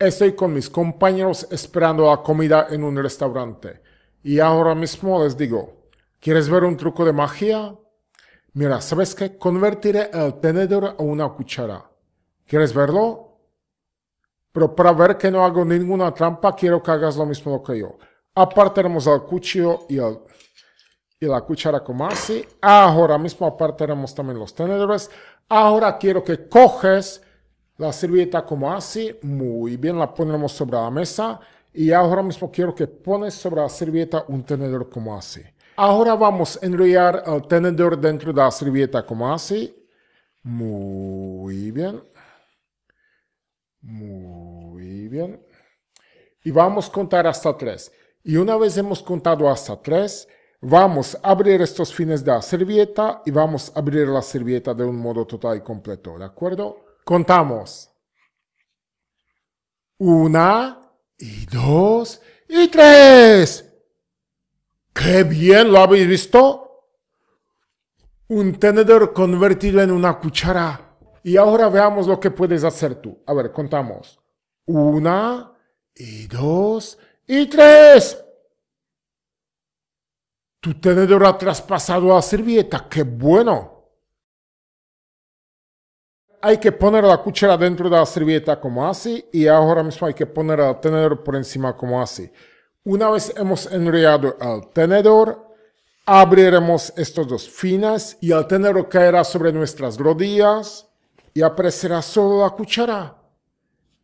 Estoy con mis compañeros esperando la comida en un restaurante. Y ahora mismo les digo, ¿quieres ver un truco de magia? Mira, ¿sabes qué? Convertiré el tenedor a una cuchara. ¿Quieres verlo? Pero para ver que no hago ninguna trampa, quiero que hagas lo mismo que yo. Apartaremos el cuchillo y, la cuchara como así. Ahora mismo apartaremos también los tenedores. Ahora quiero que coges la servilleta como así, muy bien, la ponemos sobre la mesa y ahora mismo quiero que pones sobre la servilleta un tenedor como así. Ahora vamos a enrollar el tenedor dentro de la servilleta como así. Muy bien. Muy bien. Y vamos a contar hasta tres. Y una vez hemos contado hasta tres, vamos a abrir estos fines de la servilleta y vamos a abrir la servilleta de un modo total y completo, ¿de acuerdo? Contamos. Una, y dos, y tres. ¡Qué bien! ¿Lo habéis visto? Un tenedor convertido en una cuchara. Y ahora veamos lo que puedes hacer tú. A ver, contamos. Una, y dos, y tres. Tu tenedor ha traspasado a servilleta. ¡Qué bueno! hay que poner la cuchara dentro de la servilleta como así y ahora mismo hay que poner el tenedor por encima como así. Una vez hemos enrollado el tenedor, abriremos estos dos fines y el tenedor caerá sobre nuestras rodillas y aparecerá solo la cuchara.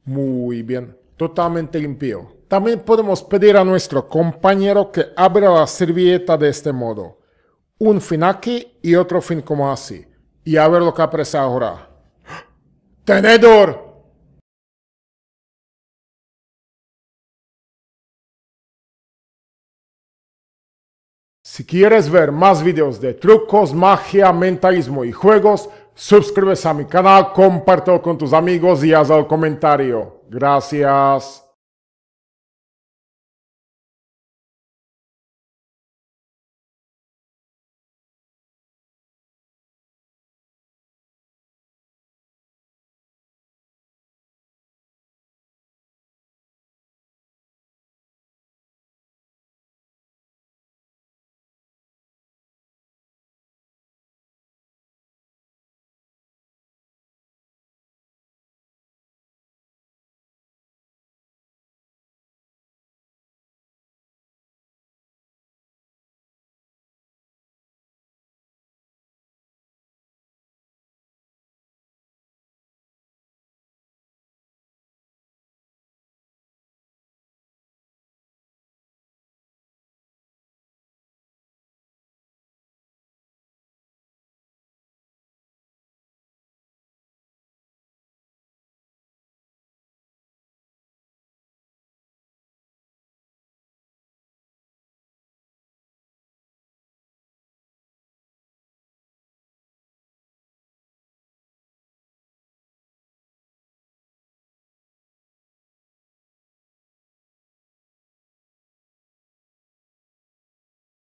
Muy bien, totalmente limpio. También podemos pedir a nuestro compañero que abra la servilleta de este modo. Un fin aquí y otro fin como así. Y a ver lo que aparece ahora tenedor Si quieres ver más videos de trucos, magia, mentalismo y juegos, suscríbete a mi canal, compártelo con tus amigos y haz el comentario. Gracias.